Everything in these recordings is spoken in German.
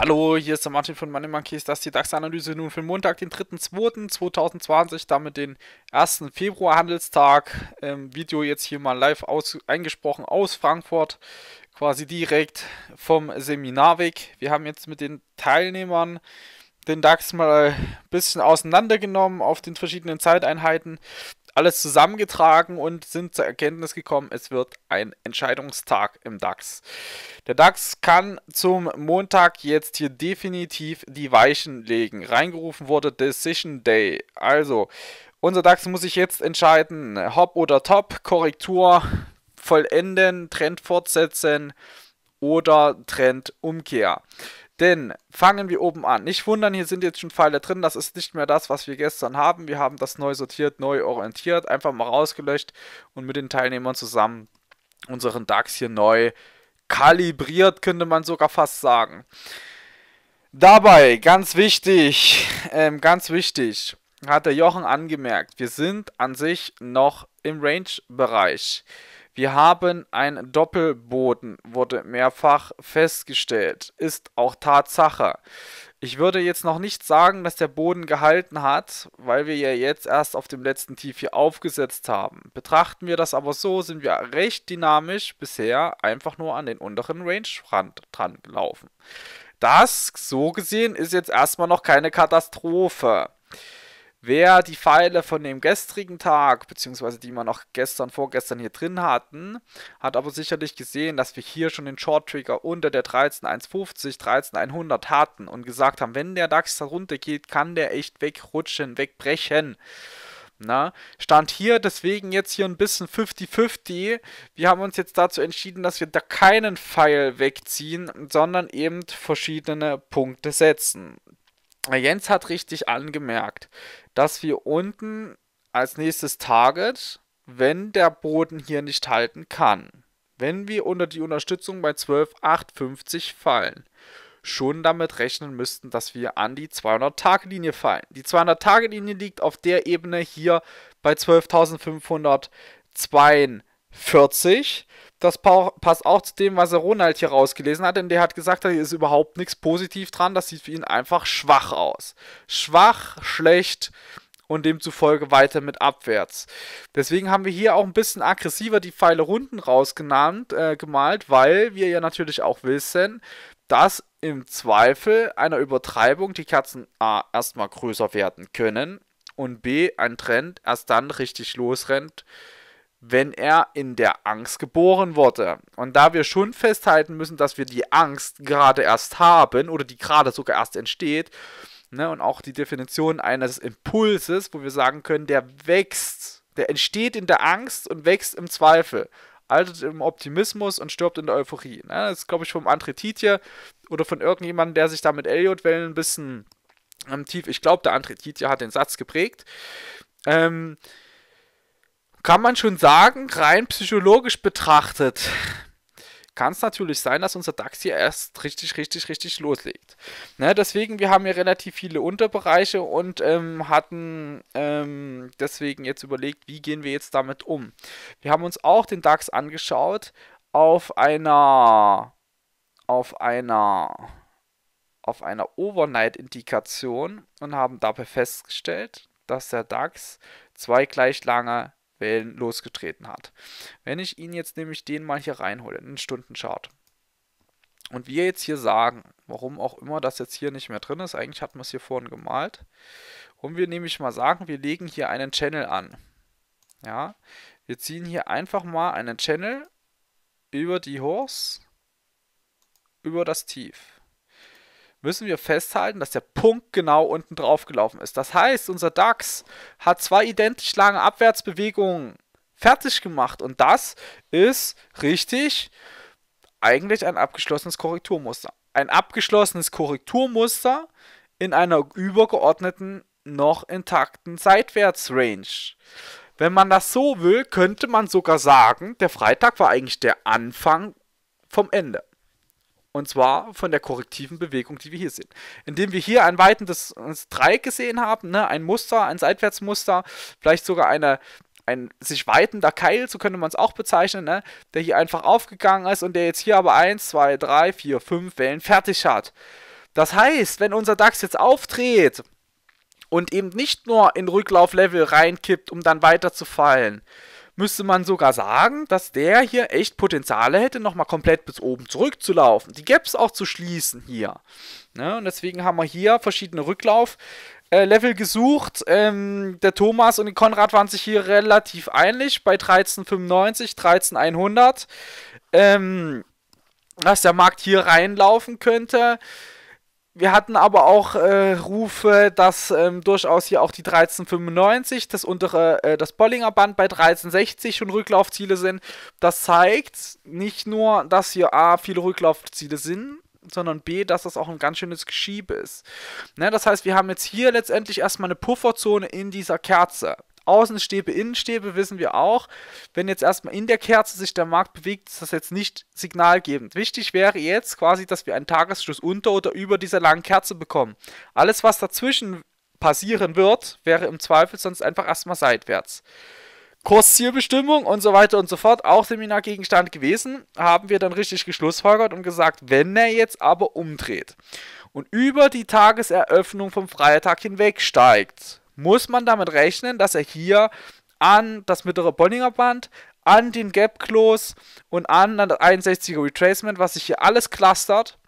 Hallo, hier ist der Martin von Money Monkeys. Das ist die DAX-Analyse nun für Montag, den 3.2.2020, damit den 1. Februar-Handelstag. Ähm, Video jetzt hier mal live aus, eingesprochen aus Frankfurt, quasi direkt vom Seminarweg. Wir haben jetzt mit den Teilnehmern den DAX mal ein bisschen auseinandergenommen auf den verschiedenen Zeiteinheiten alles zusammengetragen und sind zur Erkenntnis gekommen, es wird ein Entscheidungstag im DAX. Der DAX kann zum Montag jetzt hier definitiv die Weichen legen. Reingerufen wurde Decision Day. Also, unser DAX muss sich jetzt entscheiden, hopp oder Top, Korrektur vollenden, Trend fortsetzen oder Trendumkehr. Denn fangen wir oben an. Nicht wundern, hier sind jetzt schon Pfeile drin. Das ist nicht mehr das, was wir gestern haben. Wir haben das neu sortiert, neu orientiert, einfach mal rausgelöscht und mit den Teilnehmern zusammen unseren DAX hier neu kalibriert, könnte man sogar fast sagen. Dabei, ganz wichtig, ähm, ganz wichtig, hat der Jochen angemerkt, wir sind an sich noch im Range-Bereich. Wir haben einen Doppelboden, wurde mehrfach festgestellt. Ist auch Tatsache. Ich würde jetzt noch nicht sagen, dass der Boden gehalten hat, weil wir ja jetzt erst auf dem letzten Tief hier aufgesetzt haben. Betrachten wir das aber so, sind wir recht dynamisch bisher einfach nur an den unteren Range-Rand dran gelaufen. Das, so gesehen, ist jetzt erstmal noch keine Katastrophe. Wer die Pfeile von dem gestrigen Tag, beziehungsweise die wir noch gestern, vorgestern hier drin hatten, hat aber sicherlich gesehen, dass wir hier schon den Short Trigger unter der 13150, 13100 hatten und gesagt haben, wenn der DAX da runter geht, kann der echt wegrutschen, wegbrechen. Na, stand hier deswegen jetzt hier ein bisschen 50-50. Wir haben uns jetzt dazu entschieden, dass wir da keinen Pfeil wegziehen, sondern eben verschiedene Punkte setzen. Jens hat richtig angemerkt, dass wir unten als nächstes Target, wenn der Boden hier nicht halten kann, wenn wir unter die Unterstützung bei 12,850 fallen, schon damit rechnen müssten, dass wir an die 200-Tage-Linie fallen. Die 200-Tage-Linie liegt auf der Ebene hier bei 12.502 40. Das passt auch zu dem, was er Ronald hier rausgelesen hat, denn der hat gesagt, da ist überhaupt nichts positiv dran. Das sieht für ihn einfach schwach aus. Schwach, schlecht und demzufolge weiter mit abwärts. Deswegen haben wir hier auch ein bisschen aggressiver die Pfeile runden rausgenannt, äh, gemalt, weil wir ja natürlich auch wissen, dass im Zweifel einer Übertreibung die Kerzen A erstmal größer werden können und B ein Trend erst dann richtig losrennt, wenn er in der Angst geboren wurde. Und da wir schon festhalten müssen, dass wir die Angst gerade erst haben oder die gerade sogar erst entsteht, ne, und auch die Definition eines Impulses, wo wir sagen können, der wächst, der entsteht in der Angst und wächst im Zweifel, altert im Optimismus und stirbt in der Euphorie. Ne? Das ist, glaube ich, vom André Tietje oder von irgendjemandem, der sich da mit Elliot-Wellen ein bisschen ähm, tief, ich glaube, der André Tietje hat den Satz geprägt. Ähm, kann man schon sagen, rein psychologisch betrachtet, kann es natürlich sein, dass unser DAX hier erst richtig, richtig, richtig loslegt. Ne, deswegen, wir haben hier relativ viele Unterbereiche und ähm, hatten ähm, deswegen jetzt überlegt, wie gehen wir jetzt damit um. Wir haben uns auch den DAX angeschaut auf einer, auf einer, auf einer Overnight-Indikation und haben dabei festgestellt, dass der DAX zwei gleich lange Wellen losgetreten hat. Wenn ich ihn jetzt nämlich den mal hier reinhole, den Stundenchart, und wir jetzt hier sagen, warum auch immer das jetzt hier nicht mehr drin ist, eigentlich hatten wir es hier vorhin gemalt, und wir nämlich mal sagen, wir legen hier einen Channel an. Ja, wir ziehen hier einfach mal einen Channel über die Horse, über das Tief müssen wir festhalten, dass der Punkt genau unten drauf gelaufen ist. Das heißt, unser DAX hat zwei identisch lange Abwärtsbewegungen fertig gemacht und das ist richtig eigentlich ein abgeschlossenes Korrekturmuster. Ein abgeschlossenes Korrekturmuster in einer übergeordneten, noch intakten Seitwärtsrange. Wenn man das so will, könnte man sogar sagen, der Freitag war eigentlich der Anfang vom Ende. Und zwar von der korrektiven Bewegung, die wir hier sehen. Indem wir hier ein weitendes Dreieck gesehen haben, ne? ein Muster, ein Seitwärtsmuster, vielleicht sogar eine, ein sich weitender Keil, so könnte man es auch bezeichnen, ne? der hier einfach aufgegangen ist und der jetzt hier aber 1, 2, 3, 4, 5 Wellen fertig hat. Das heißt, wenn unser DAX jetzt auftritt und eben nicht nur in Rücklauflevel reinkippt, um dann weiterzufallen, zu fallen, müsste man sogar sagen, dass der hier echt Potenziale hätte, nochmal komplett bis oben zurückzulaufen. Die Gaps auch zu schließen hier. Ne? Und deswegen haben wir hier verschiedene Rücklauflevel gesucht. Ähm, der Thomas und der Konrad waren sich hier relativ einig bei 1395, 13100. Ähm, dass der Markt hier reinlaufen könnte. Wir hatten aber auch äh, Rufe, dass ähm, durchaus hier auch die 1395, das untere, äh, das Bollinger Band bei 1360 schon Rücklaufziele sind. Das zeigt nicht nur, dass hier A viele Rücklaufziele sind, sondern B, dass das auch ein ganz schönes Geschiebe ist. Ne, das heißt, wir haben jetzt hier letztendlich erstmal eine Pufferzone in dieser Kerze. Außenstäbe, Innenstäbe wissen wir auch. Wenn jetzt erstmal in der Kerze sich der Markt bewegt, ist das jetzt nicht signalgebend. Wichtig wäre jetzt quasi, dass wir einen Tagesschluss unter oder über dieser langen Kerze bekommen. Alles, was dazwischen passieren wird, wäre im Zweifel sonst einfach erstmal seitwärts. Kurszielbestimmung und so weiter und so fort, auch Seminargegenstand gewesen, haben wir dann richtig geschlussfolgert und gesagt, wenn er jetzt aber umdreht und über die Tageseröffnung vom Freitag hinweg steigt, muss man damit rechnen, dass er hier an das mittlere Bollinger Band, an den Gap Close und an, das 61er Retracement, was sich hier alles clustert,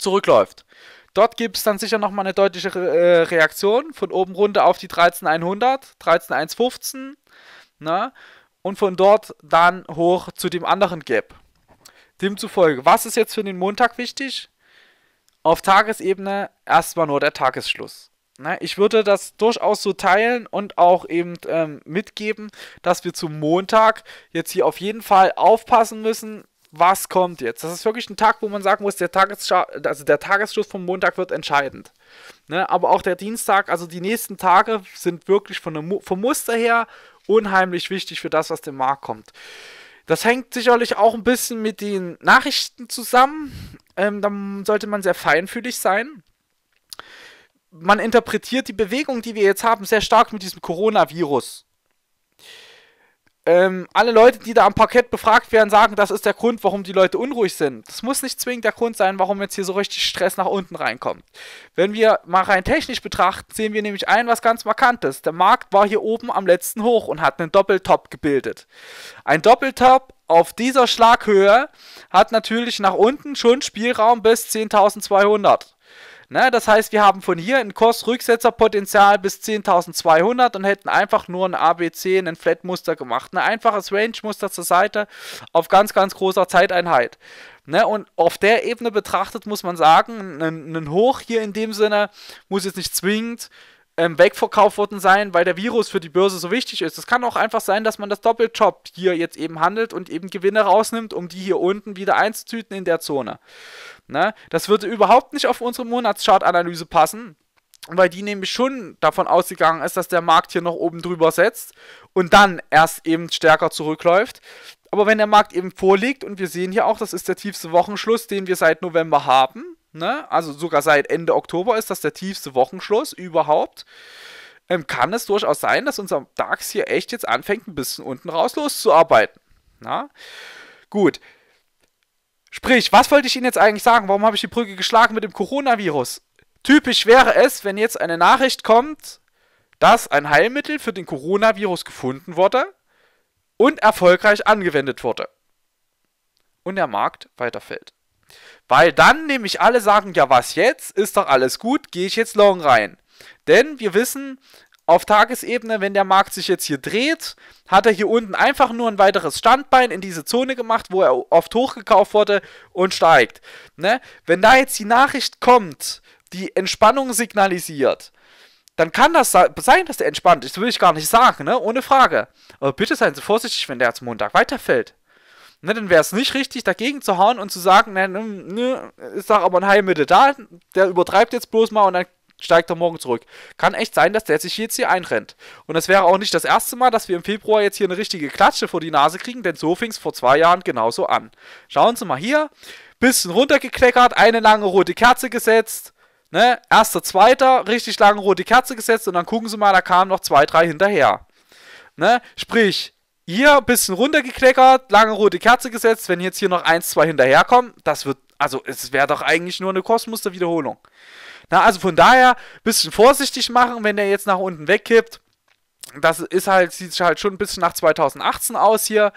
zurückläuft. Dort gibt es dann sicher nochmal eine deutliche Re äh, Reaktion von oben runter auf die 13100, 13115 ne? und von dort dann hoch zu dem anderen Gap. Demzufolge, was ist jetzt für den Montag wichtig? Auf Tagesebene erstmal nur der Tagesschluss. Ne, ich würde das durchaus so teilen und auch eben ähm, mitgeben, dass wir zum Montag jetzt hier auf jeden Fall aufpassen müssen, was kommt jetzt. Das ist wirklich ein Tag, wo man sagen muss, der, Tagesschau also der Tagesschluss vom Montag wird entscheidend. Ne, aber auch der Dienstag, also die nächsten Tage sind wirklich von vom Muster her unheimlich wichtig für das, was dem Markt kommt. Das hängt sicherlich auch ein bisschen mit den Nachrichten zusammen. Ähm, dann sollte man sehr feinfühlig sein man interpretiert die Bewegung, die wir jetzt haben, sehr stark mit diesem Coronavirus. Ähm, alle Leute, die da am Parkett befragt werden, sagen, das ist der Grund, warum die Leute unruhig sind. Das muss nicht zwingend der Grund sein, warum jetzt hier so richtig Stress nach unten reinkommt. Wenn wir mal rein technisch betrachten, sehen wir nämlich ein, was ganz Markantes. Der Markt war hier oben am letzten Hoch und hat einen Doppeltop gebildet. Ein Doppeltop auf dieser Schlaghöhe hat natürlich nach unten schon Spielraum bis 10.200. Ne? Das heißt, wir haben von hier ein Kursrücksetzerpotenzial bis 10.200 und hätten einfach nur ein ABC, ein Flatmuster gemacht. Ein einfaches Range-Muster zur Seite auf ganz, ganz großer Zeiteinheit. Ne, und auf der Ebene betrachtet muss man sagen, ein, ein Hoch hier in dem Sinne muss jetzt nicht zwingend ähm, wegverkauft worden sein, weil der Virus für die Börse so wichtig ist. Es kann auch einfach sein, dass man das Doppeljob hier jetzt eben handelt und eben Gewinne rausnimmt, um die hier unten wieder einzutüten in der Zone. Ne? Das würde überhaupt nicht auf unsere Monatschartanalyse passen, weil die nämlich schon davon ausgegangen ist, dass der Markt hier noch oben drüber setzt und dann erst eben stärker zurückläuft. Aber wenn der Markt eben vorliegt und wir sehen hier auch, das ist der tiefste Wochenschluss, den wir seit November haben, ne? also sogar seit Ende Oktober ist das der tiefste Wochenschluss überhaupt, ähm, kann es durchaus sein, dass unser DAX hier echt jetzt anfängt, ein bisschen unten raus loszuarbeiten. Na? Gut. Sprich, was wollte ich Ihnen jetzt eigentlich sagen? Warum habe ich die Brücke geschlagen mit dem Coronavirus? Typisch wäre es, wenn jetzt eine Nachricht kommt, dass ein Heilmittel für den Coronavirus gefunden wurde und erfolgreich angewendet wurde. Und der Markt weiterfällt. Weil dann nämlich alle sagen, ja was jetzt, ist doch alles gut, gehe ich jetzt long rein. Denn wir wissen, auf Tagesebene, wenn der Markt sich jetzt hier dreht, hat er hier unten einfach nur ein weiteres Standbein in diese Zone gemacht, wo er oft hochgekauft wurde und steigt. Ne? Wenn da jetzt die Nachricht kommt, die Entspannung signalisiert, dann kann das sein, dass der entspannt ist. Das will ich gar nicht sagen, ne? ohne Frage. Aber bitte seien Sie vorsichtig, wenn der jetzt Montag weiterfällt. Ne, dann wäre es nicht richtig, dagegen zu hauen und zu sagen, ne, ne, ist doch aber ein Heilmittel da, der übertreibt jetzt bloß mal und dann steigt er morgen zurück. Kann echt sein, dass der sich jetzt hier einrennt. Und das wäre auch nicht das erste Mal, dass wir im Februar jetzt hier eine richtige Klatsche vor die Nase kriegen, denn so fing es vor zwei Jahren genauso an. Schauen Sie mal hier, bisschen runtergekleckert, eine lange rote Kerze gesetzt, ne, erster, zweiter, richtig lange rote Kerze gesetzt und dann gucken Sie mal, da kamen noch zwei, drei hinterher. Ne? Sprich, hier ein bisschen runtergekleckert, lange rote Kerze gesetzt. Wenn jetzt hier noch eins, zwei hinterherkommen, das wird, also es wäre doch eigentlich nur eine kostenlose Wiederholung. Na, also von daher, ein bisschen vorsichtig machen, wenn der jetzt nach unten wegkippt. Das ist halt, sieht halt schon ein bisschen nach 2018 aus hier.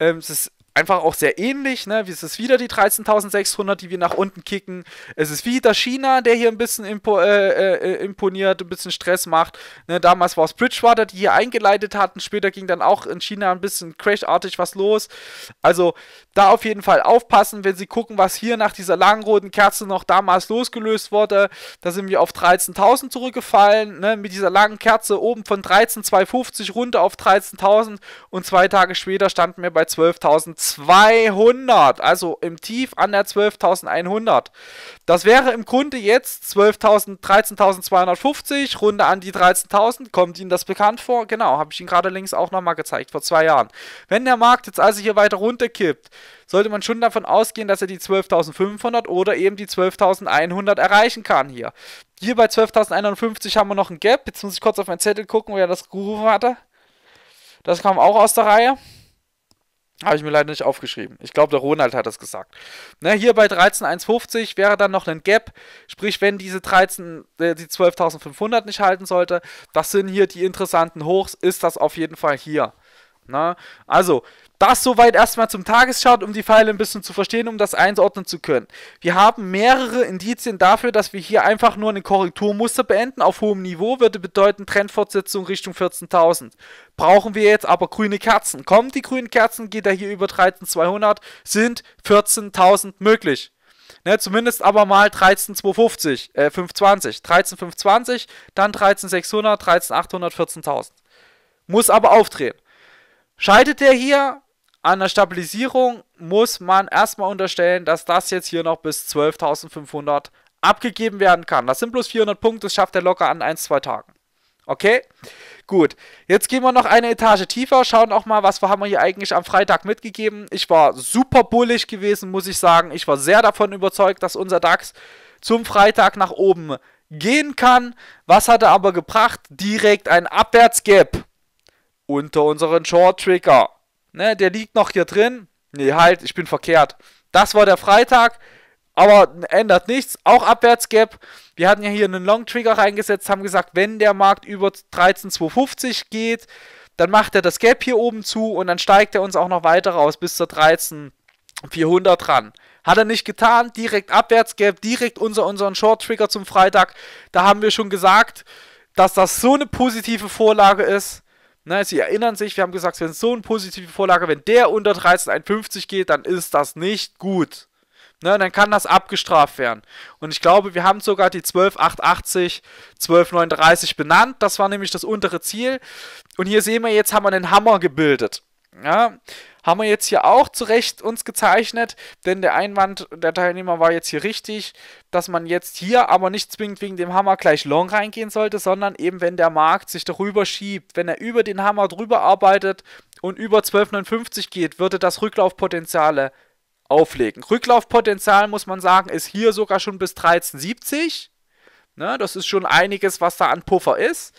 Ähm, es ist einfach auch sehr ähnlich. Ne? Es ist wieder die 13.600, die wir nach unten kicken. Es ist wieder China, der hier ein bisschen impo äh, äh, imponiert, ein bisschen Stress macht. Ne? Damals war es Bridgewater, die hier eingeleitet hatten. Später ging dann auch in China ein bisschen crashartig was los. Also da auf jeden Fall aufpassen, wenn Sie gucken, was hier nach dieser langen roten Kerze noch damals losgelöst wurde. Da sind wir auf 13.000 zurückgefallen, ne? mit dieser langen Kerze oben von 13.250 runter auf 13.000 und zwei Tage später standen wir bei 12.200, also im Tief an der 12.100. Das wäre im Grunde jetzt 13.250, Runde an die 13.000, kommt Ihnen das bekannt vor? Genau, habe ich Ihnen gerade links auch nochmal gezeigt, vor zwei Jahren. Wenn der Markt jetzt also hier weiter runterkippt, sollte man schon davon ausgehen, dass er die 12.500 oder eben die 12.100 erreichen kann hier. Hier bei 12.150 haben wir noch ein Gap. Jetzt muss ich kurz auf meinen Zettel gucken, wer das gerufen hatte. Das kam auch aus der Reihe. Habe ich mir leider nicht aufgeschrieben. Ich glaube, der Ronald hat das gesagt. Na, ne, hier bei 13.150 wäre dann noch ein Gap. Sprich, wenn diese 13, äh, die 12.500 nicht halten sollte, das sind hier die interessanten Hochs, ist das auf jeden Fall hier. Na? Also, das soweit erstmal zum Tageschart, um die Pfeile ein bisschen zu verstehen, um das einordnen zu können. Wir haben mehrere Indizien dafür, dass wir hier einfach nur ein Korrekturmuster beenden auf hohem Niveau, würde bedeuten Trendfortsetzung Richtung 14.000. Brauchen wir jetzt aber grüne Kerzen. Kommen die grünen Kerzen, geht er hier über 13.200, sind 14.000 möglich. Ne, zumindest aber mal 13,250, äh, 520, 13,520, dann 13,600, 13,800, 14.000. Muss aber aufdrehen. Scheitert der hier an der Stabilisierung, muss man erstmal unterstellen, dass das jetzt hier noch bis 12.500 abgegeben werden kann. Das sind bloß 400 Punkte, das schafft er locker an 1, 2 Tagen. Okay, gut. Jetzt gehen wir noch eine Etage tiefer, schauen auch mal, was haben wir hier eigentlich am Freitag mitgegeben. Ich war super bullig gewesen, muss ich sagen. Ich war sehr davon überzeugt, dass unser DAX zum Freitag nach oben gehen kann. Was hat er aber gebracht? Direkt ein Abwärtsgap unter unseren Short Trigger. Ne, der liegt noch hier drin. Ne, halt, ich bin verkehrt. Das war der Freitag, aber ändert nichts. Auch Abwärtsgap. Wir hatten ja hier einen Long Trigger reingesetzt, haben gesagt, wenn der Markt über 13,250 geht, dann macht er das Gap hier oben zu und dann steigt er uns auch noch weiter raus bis zur 13,400 ran. Hat er nicht getan, direkt Abwärtsgap, direkt unser, unseren Short Trigger zum Freitag. Da haben wir schon gesagt, dass das so eine positive Vorlage ist Ne, Sie erinnern sich, wir haben gesagt, wenn so eine positive Vorlage, wenn der unter 13,51 geht, dann ist das nicht gut. Ne, dann kann das abgestraft werden. Und ich glaube, wir haben sogar die 12,880, 12,39 benannt. Das war nämlich das untere Ziel. Und hier sehen wir, jetzt haben wir einen Hammer gebildet. Ja, haben wir jetzt hier auch zu Recht uns gezeichnet, denn der Einwand der Teilnehmer war jetzt hier richtig, dass man jetzt hier aber nicht zwingend wegen dem Hammer gleich long reingehen sollte, sondern eben wenn der Markt sich darüber schiebt, wenn er über den Hammer drüber arbeitet und über 12,59 geht, würde das Rücklaufpotenziale auflegen. Rücklaufpotenzial, muss man sagen, ist hier sogar schon bis 13,70. Ne, das ist schon einiges, was da an Puffer ist.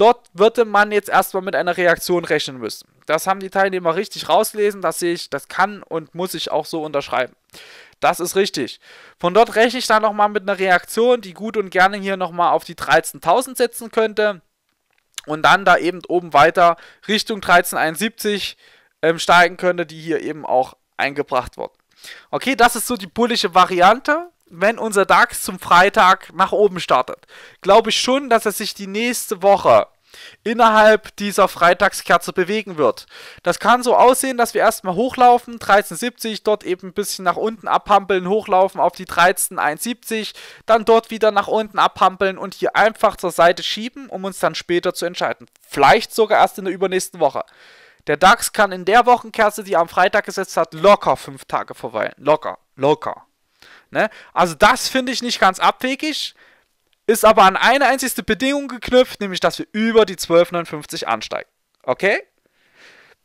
Dort würde man jetzt erstmal mit einer Reaktion rechnen müssen. Das haben die Teilnehmer richtig rauslesen, das sehe ich, das kann und muss ich auch so unterschreiben. Das ist richtig. Von dort rechne ich dann nochmal mit einer Reaktion, die gut und gerne hier nochmal auf die 13.000 setzen könnte. Und dann da eben oben weiter Richtung 1371 ähm, steigen könnte, die hier eben auch eingebracht wird. Okay, das ist so die bullische Variante wenn unser DAX zum Freitag nach oben startet, glaube ich schon, dass er sich die nächste Woche innerhalb dieser Freitagskerze bewegen wird. Das kann so aussehen, dass wir erstmal hochlaufen, 1370, dort eben ein bisschen nach unten abhampeln, hochlaufen auf die 1371, dann dort wieder nach unten abhampeln und hier einfach zur Seite schieben, um uns dann später zu entscheiden. Vielleicht sogar erst in der übernächsten Woche. Der DAX kann in der Wochenkerze, die er am Freitag gesetzt hat, locker fünf Tage verweilen. Locker, locker. Ne? Also das finde ich nicht ganz abwegig, ist aber an eine einzigste Bedingung geknüpft, nämlich dass wir über die 12,59 ansteigen. Okay?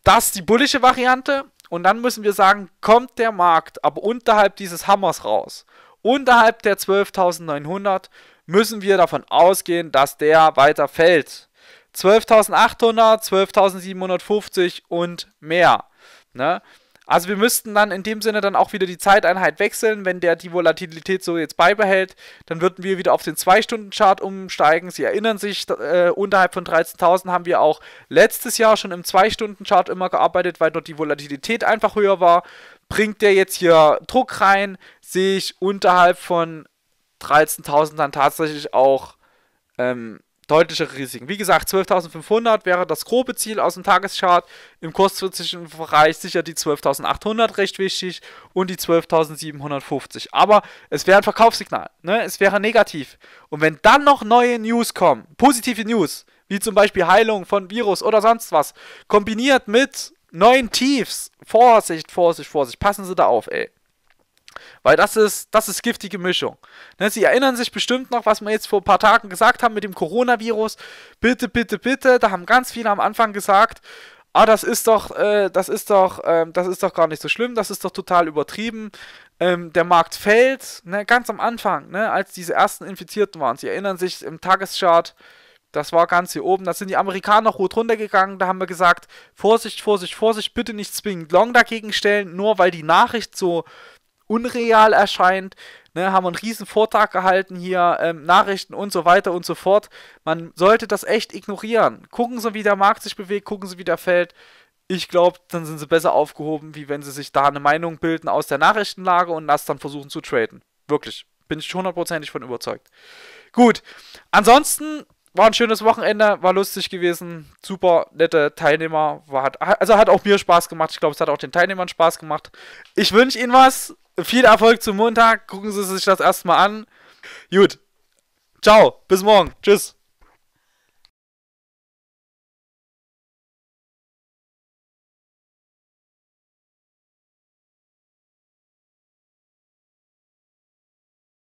Das ist die bullische Variante. Und dann müssen wir sagen, kommt der Markt aber unterhalb dieses Hammers raus, unterhalb der 12.900, müssen wir davon ausgehen, dass der weiter fällt. 12.800, 12.750 und mehr. Ne? Also wir müssten dann in dem Sinne dann auch wieder die Zeiteinheit wechseln. Wenn der die Volatilität so jetzt beibehält, dann würden wir wieder auf den 2-Stunden-Chart umsteigen. Sie erinnern sich, äh, unterhalb von 13.000 haben wir auch letztes Jahr schon im 2-Stunden-Chart immer gearbeitet, weil dort die Volatilität einfach höher war. Bringt der jetzt hier Druck rein, sehe ich unterhalb von 13.000 dann tatsächlich auch ähm, deutlichere Risiken. Wie gesagt, 12.500 wäre das grobe Ziel aus dem Tageschart. Im kurzfristigen Bereich sicher die 12.800 recht wichtig und die 12.750. Aber es wäre ein Verkaufssignal, ne? es wäre negativ. Und wenn dann noch neue News kommen, positive News, wie zum Beispiel Heilung von Virus oder sonst was, kombiniert mit neuen Tiefs, Vorsicht, Vorsicht, Vorsicht, passen Sie da auf, ey. Weil das ist, das ist giftige Mischung. Ne, Sie erinnern sich bestimmt noch, was wir jetzt vor ein paar Tagen gesagt haben mit dem Coronavirus. Bitte, bitte, bitte. Da haben ganz viele am Anfang gesagt, ah, das ist doch, äh, das ist doch, äh, das ist doch gar nicht so schlimm, das ist doch total übertrieben. Ähm, der Markt fällt, ne, ganz am Anfang, ne, als diese ersten Infizierten waren. Sie erinnern sich im Tageschart, das war ganz hier oben, da sind die Amerikaner rot runtergegangen, da haben wir gesagt, Vorsicht, Vorsicht, Vorsicht, bitte nicht zwingend Long dagegen stellen, nur weil die Nachricht so unreal erscheint. Ne, haben wir einen riesen Vortrag gehalten hier, ähm, Nachrichten und so weiter und so fort. Man sollte das echt ignorieren. Gucken Sie, wie der Markt sich bewegt, gucken Sie, wie der fällt. Ich glaube, dann sind sie besser aufgehoben, wie wenn sie sich da eine Meinung bilden aus der Nachrichtenlage und das dann versuchen zu traden. Wirklich. Bin ich hundertprozentig von überzeugt. Gut. Ansonsten war ein schönes Wochenende, war lustig gewesen, super nette Teilnehmer, war, hat, also hat auch mir Spaß gemacht, ich glaube, es hat auch den Teilnehmern Spaß gemacht. Ich wünsche Ihnen was, viel Erfolg zum Montag, gucken Sie sich das erstmal an. Gut, ciao, bis morgen, tschüss.